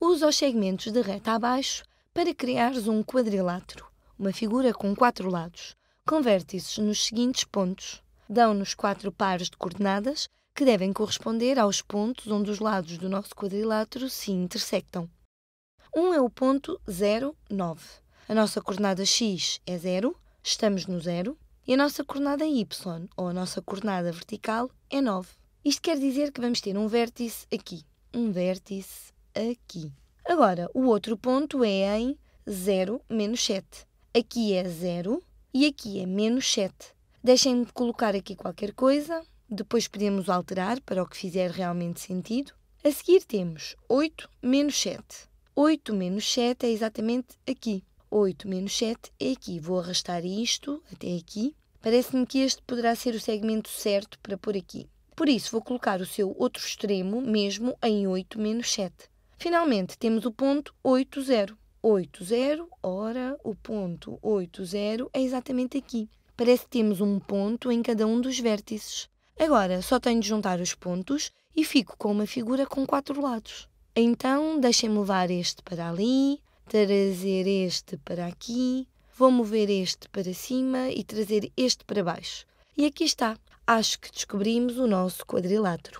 Usa os segmentos de reta abaixo para criares um quadrilátero, uma figura com quatro lados, com vértices nos seguintes pontos. Dão-nos quatro pares de coordenadas que devem corresponder aos pontos onde os lados do nosso quadrilátero se intersectam. Um é o ponto 0, 9. A nossa coordenada x é 0, estamos no 0, e a nossa coordenada y, ou a nossa coordenada vertical, é 9. Isto quer dizer que vamos ter um vértice aqui, um vértice aqui. Agora, o outro ponto é em 0 menos 7. Aqui é 0 e aqui é menos 7. Deixem-me colocar aqui qualquer coisa, depois podemos alterar para o que fizer realmente sentido. A seguir temos 8 menos 7. 8 menos 7 é exatamente aqui. 8 menos 7 é aqui. Vou arrastar isto até aqui. Parece-me que este poderá ser o segmento certo para pôr aqui. Por isso, vou colocar o seu outro extremo mesmo em 8 menos 7. Finalmente, temos o ponto 80. 80, ora, o ponto 80 é exatamente aqui. Parece que temos um ponto em cada um dos vértices. Agora, só tenho de juntar os pontos e fico com uma figura com quatro lados. Então, deixem-me levar este para ali, trazer este para aqui, vou mover este para cima e trazer este para baixo. E aqui está. Acho que descobrimos o nosso quadrilátero.